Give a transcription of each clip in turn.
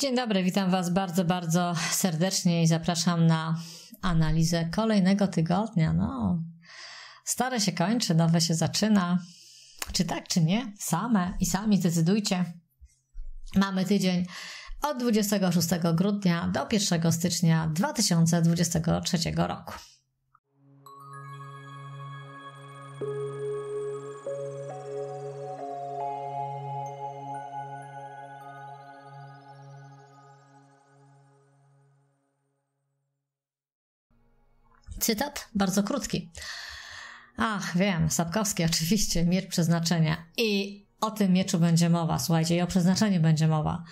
Dzień dobry, witam Was bardzo, bardzo serdecznie i zapraszam na analizę kolejnego tygodnia. No, stare się kończy, nowe się zaczyna. Czy tak, czy nie? Same i sami zdecydujcie. Mamy tydzień od 26 grudnia do 1 stycznia 2023 roku. Cytat bardzo krótki. Ach, wiem, Sapkowski oczywiście, miecz przeznaczenia. I o tym mieczu będzie mowa, słuchajcie, i o przeznaczeniu będzie mowa.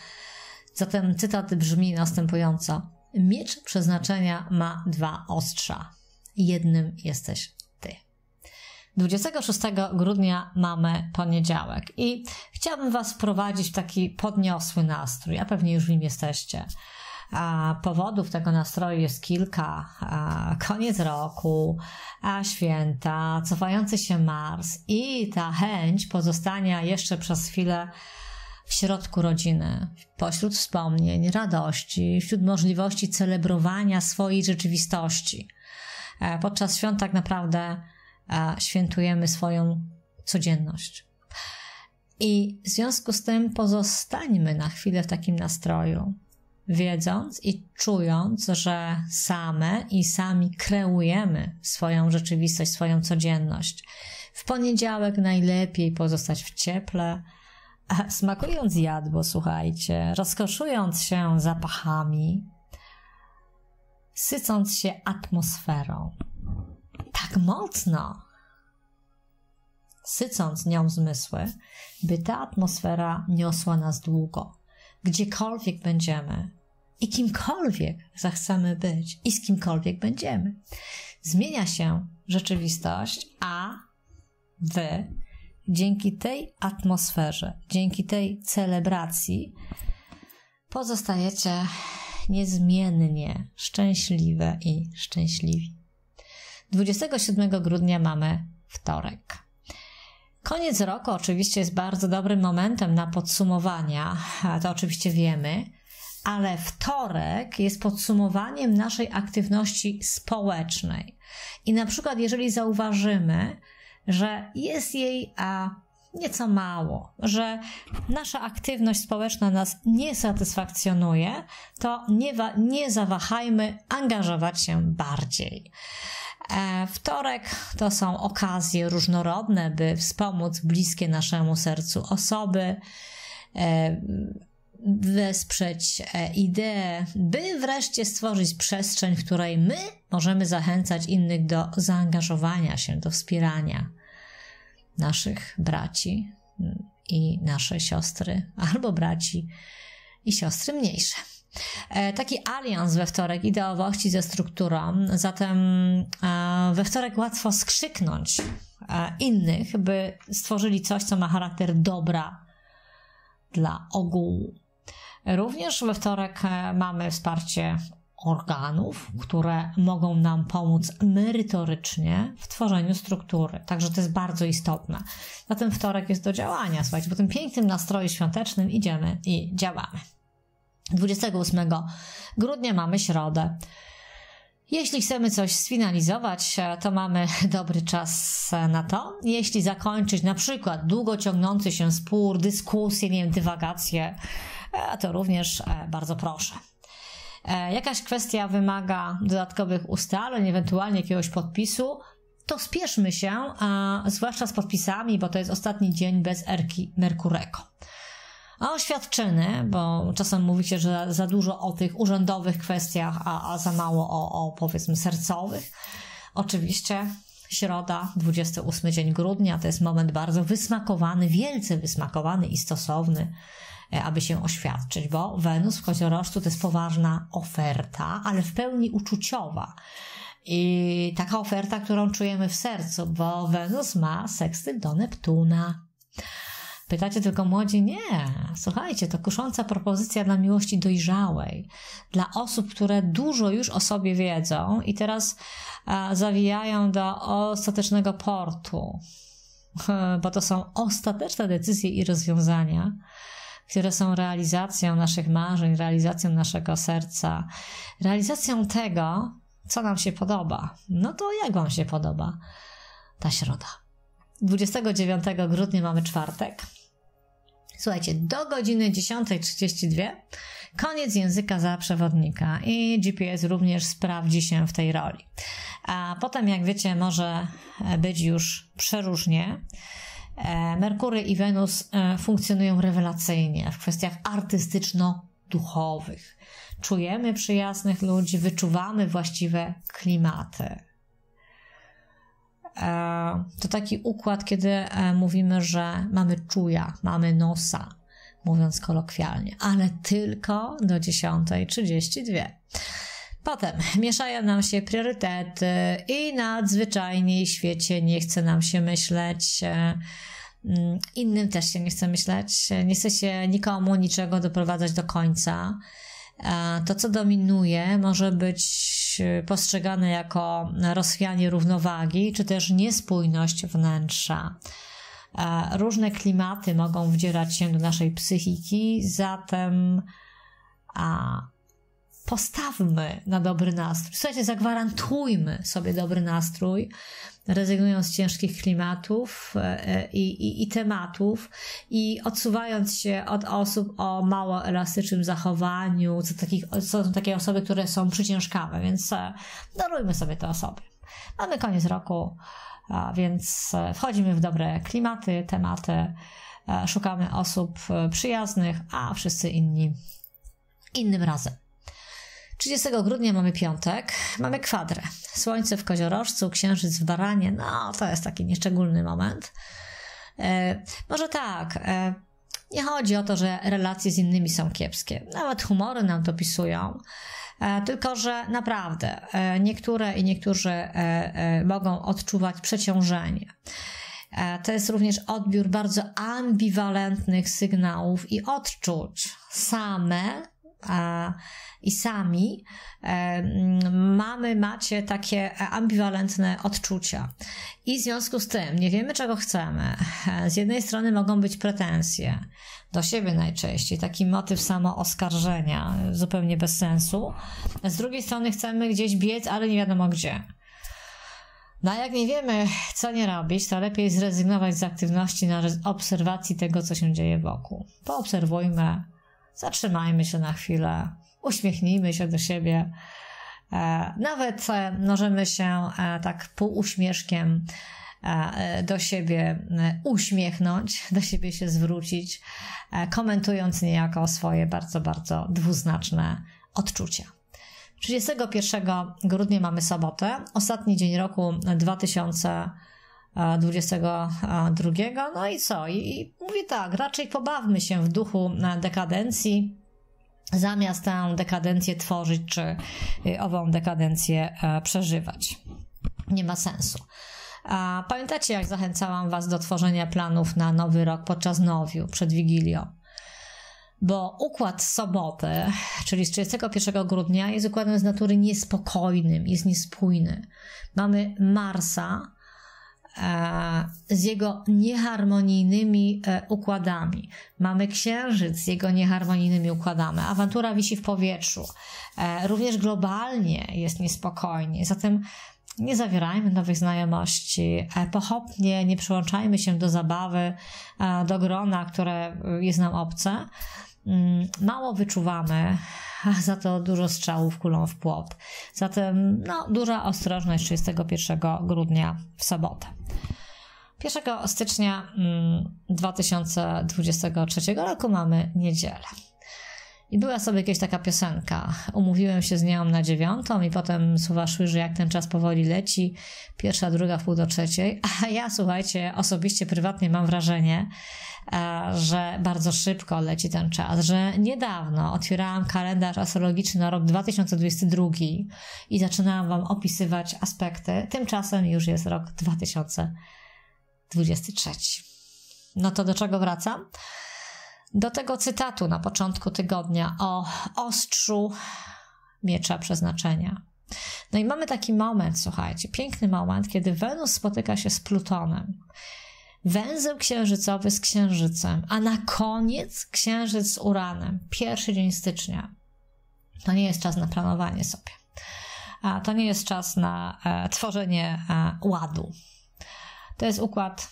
Zatem cytat brzmi następująco. Miecz przeznaczenia ma dwa ostrza. Jednym jesteś ty. 26 grudnia mamy poniedziałek i chciałabym Was wprowadzić w taki podniosły nastrój, a pewnie już w nim jesteście. Powodów tego nastroju jest kilka. Koniec roku, święta, cofający się Mars i ta chęć pozostania jeszcze przez chwilę w środku rodziny, pośród wspomnień, radości, wśród możliwości celebrowania swojej rzeczywistości. E, podczas świąt tak naprawdę e, świętujemy swoją codzienność. I w związku z tym pozostańmy na chwilę w takim nastroju wiedząc i czując, że same i sami kreujemy swoją rzeczywistość, swoją codzienność. W poniedziałek najlepiej pozostać w cieple, smakując jadło, słuchajcie, rozkoszując się zapachami, sycąc się atmosferą. Tak mocno, sycąc nią zmysły, by ta atmosfera niosła nas długo gdziekolwiek będziemy i kimkolwiek zachcemy być i z kimkolwiek będziemy. Zmienia się rzeczywistość, a wy dzięki tej atmosferze, dzięki tej celebracji pozostajecie niezmiennie szczęśliwe i szczęśliwi. 27 grudnia mamy wtorek. Koniec roku oczywiście jest bardzo dobrym momentem na podsumowania, to oczywiście wiemy, ale wtorek jest podsumowaniem naszej aktywności społecznej. I na przykład, jeżeli zauważymy, że jest jej a, nieco mało, że nasza aktywność społeczna nas nie satysfakcjonuje, to nie, nie zawahajmy angażować się bardziej. E, wtorek to są okazje różnorodne, by wspomóc bliskie naszemu sercu osoby, e, wesprzeć e, ideę, by wreszcie stworzyć przestrzeń, w której my możemy zachęcać innych do zaangażowania się, do wspierania naszych braci mm, i nasze siostry, albo braci i siostry mniejsze. E, taki alians we wtorek ideowości ze strukturą, zatem e, we wtorek łatwo skrzyknąć e, innych, by stworzyli coś, co ma charakter dobra dla ogółu. Również we wtorek mamy wsparcie organów, które mogą nam pomóc merytorycznie w tworzeniu struktury. Także to jest bardzo istotne. Zatem wtorek jest do działania, słuchajcie, po tym pięknym nastroju świątecznym idziemy i działamy. 28 grudnia mamy środę. Jeśli chcemy coś sfinalizować, to mamy dobry czas e, na to. Jeśli zakończyć na przykład długo ciągnący się spór, dyskusję, nie wiem, dywagację, e, to również e, bardzo proszę. Jakaś kwestia wymaga dodatkowych ustaleń, ewentualnie jakiegoś podpisu, to spieszmy się, zwłaszcza z podpisami, bo to jest ostatni dzień bez erki Merkurego. A oświadczyny, bo czasem mówi się, że za dużo o tych urzędowych kwestiach, a, a za mało o, o powiedzmy sercowych. Oczywiście środa, 28 dzień grudnia, to jest moment bardzo wysmakowany, wielce wysmakowany i stosowny, e, aby się oświadczyć, bo Wenus w koziorożcu to jest poważna oferta, ale w pełni uczuciowa. I taka oferta, którą czujemy w sercu, bo Wenus ma seksty do Neptuna. Pytacie tylko młodzi? Nie. Słuchajcie, to kusząca propozycja dla miłości dojrzałej, dla osób, które dużo już o sobie wiedzą i teraz e, zawijają do ostatecznego portu, bo to są ostateczne decyzje i rozwiązania które są realizacją naszych marzeń, realizacją naszego serca, realizacją tego, co nam się podoba. No to jak Wam się podoba ta środa? 29 grudnia mamy czwartek. Słuchajcie, do godziny 10.32 koniec języka za przewodnika i GPS również sprawdzi się w tej roli. A potem, jak wiecie, może być już przeróżnie. E, Merkury i Wenus e, funkcjonują rewelacyjnie w kwestiach artystyczno-duchowych. Czujemy przyjaznych ludzi, wyczuwamy właściwe klimaty. E, to taki układ, kiedy e, mówimy, że mamy czuja, mamy nosa, mówiąc kolokwialnie, ale tylko do 10.32. Potem mieszają nam się priorytety i nadzwyczajniej w świecie nie chce nam się myśleć. E, mm, innym też się nie chce myśleć, nie chce się nikomu niczego doprowadzać do końca to, co dominuje, może być e, postrzegane jako rozchwianie równowagi, czy też niespójność wnętrza. E, różne klimaty mogą wdzierać się do naszej psychiki, zatem a postawmy na dobry nastrój. Słuchajcie, zagwarantujmy sobie dobry nastrój, rezygnując z ciężkich klimatów e, e, i, i, i, tematów i odsuwając się od osób o mało elastycznym zachowaniu, co, takich, co są takie osoby, które są przyciężkawe, więc e, darujmy sobie te osoby. Mamy koniec roku, więc wchodzimy w dobre klimaty, tematy, szukamy osób przyjaznych, a wszyscy inni innym razem. 30 grudnia mamy piątek, mamy kwadrę. Słońce w koziorożcu, księżyc w baranie. No, to jest taki nieszczególny moment. E, może tak. E, nie chodzi o to, że relacje z innymi są kiepskie. Nawet humory nam to pisują. E, tylko, że naprawdę e, niektóre i niektórzy e, mogą odczuwać przeciążenie. To jest również odbiór bardzo ambiwalentnych sygnałów i odczuć. Same i sami mamy, macie takie e, ambiwalentne odczucia. I w związku z tym nie wiemy, czego chcemy. E, z jednej strony mogą być pretensje do siebie najczęściej, taki motyw samooskarżenia, e, zupełnie bez sensu. Z drugiej strony chcemy gdzieś biec, ale nie wiadomo gdzie. No a jak nie wiemy, co nie robić, to lepiej zrezygnować z aktywności na obserwacji tego, co się dzieje wokół. Poobserwujmy, zatrzymajmy się na chwilę, uśmiechnijmy się do siebie. E, nawet e, możemy się e, tak półuśmieszkiem do siebie uśmiechnąć, do siebie się zwrócić, komentując niejako swoje bardzo, bardzo dwuznaczne odczucia. 31 grudnia mamy sobotę, ostatni dzień roku 2020. 22. No i co? I mówię tak, raczej pobawmy się w duchu e, dekadencji, zamiast tę dekadencję tworzyć, czy e, ową dekadencję e, przeżywać. Nie ma sensu. A pamiętacie, jak zachęcałam Was do tworzenia planów na nowy rok podczas nowiu, przed Wigilią? Bo układ soboty, czyli z 31 grudnia, jest układem z natury niespokojnym, jest niespójny. Mamy Marsa, E, z jego nieharmonijnymi e, układami. Mamy księżyc z jego nieharmonijnymi układami. Awantura wisi w powietrzu. E, również globalnie jest niespokojnie. Zatem nie zawierajmy nowych znajomości, pochopnie nie przyłączajmy się do zabawy, do grona, które jest nam obce. Mm, mało wyczuwamy a za to dużo strzałów kulą w płot. Zatem no, duża ostrożność 31 grudnia w sobotę. 1 stycznia 2023 mm, roku mamy niedzielę. I była sobie jakaś taka piosenka. Umówiłem się z nią na dziewiątą i potem słowa szły, że jak ten czas powoli leci, pierwsza, druga, w pół do trzeciej. A ja, słuchajcie, osobiście, prywatnie mam wrażenie, E, że bardzo szybko leci ten czas, że niedawno otwierałam kalendarz astrologiczny na rok 2022 i zaczynałam Wam opisywać aspekty, tymczasem już jest rok 2023. No to do czego wracam? Do tego cytatu na początku tygodnia o ostrzu miecza przeznaczenia. No i mamy taki moment, słuchajcie, piękny moment, kiedy Wenus spotyka się z Plutonem. Węzeł księżycowy z księżycem, a na koniec księżyc z uranem. Pierwszy dzień stycznia. To nie jest czas na planowanie sobie. A to nie jest czas na e, tworzenie e, ładu. To jest układ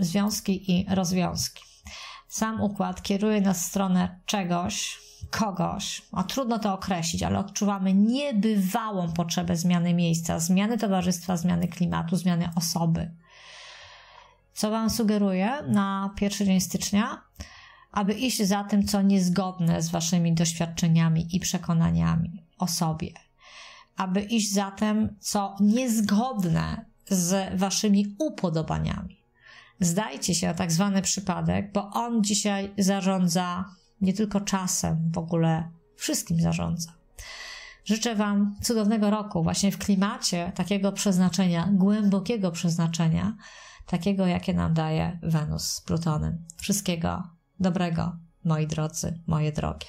związki i rozwiązki. Sam układ kieruje nas w stronę czegoś, kogoś, a trudno to określić, ale odczuwamy niebywałą potrzebę zmiany miejsca, zmiany towarzystwa, zmiany klimatu, zmiany osoby co Wam sugeruję na pierwszy dzień stycznia, aby iść za tym, co niezgodne z Waszymi doświadczeniami i przekonaniami o sobie. Aby iść za tym, co niezgodne z Waszymi upodobaniami. Zdajcie się na tak zwany przypadek, bo on dzisiaj zarządza nie tylko czasem, w ogóle wszystkim zarządza. Życzę Wam cudownego roku, właśnie w klimacie takiego przeznaczenia, głębokiego przeznaczenia, takiego jakie nam daje Wenus z Plutonem. Wszystkiego dobrego, moi drodzy, moje drogie.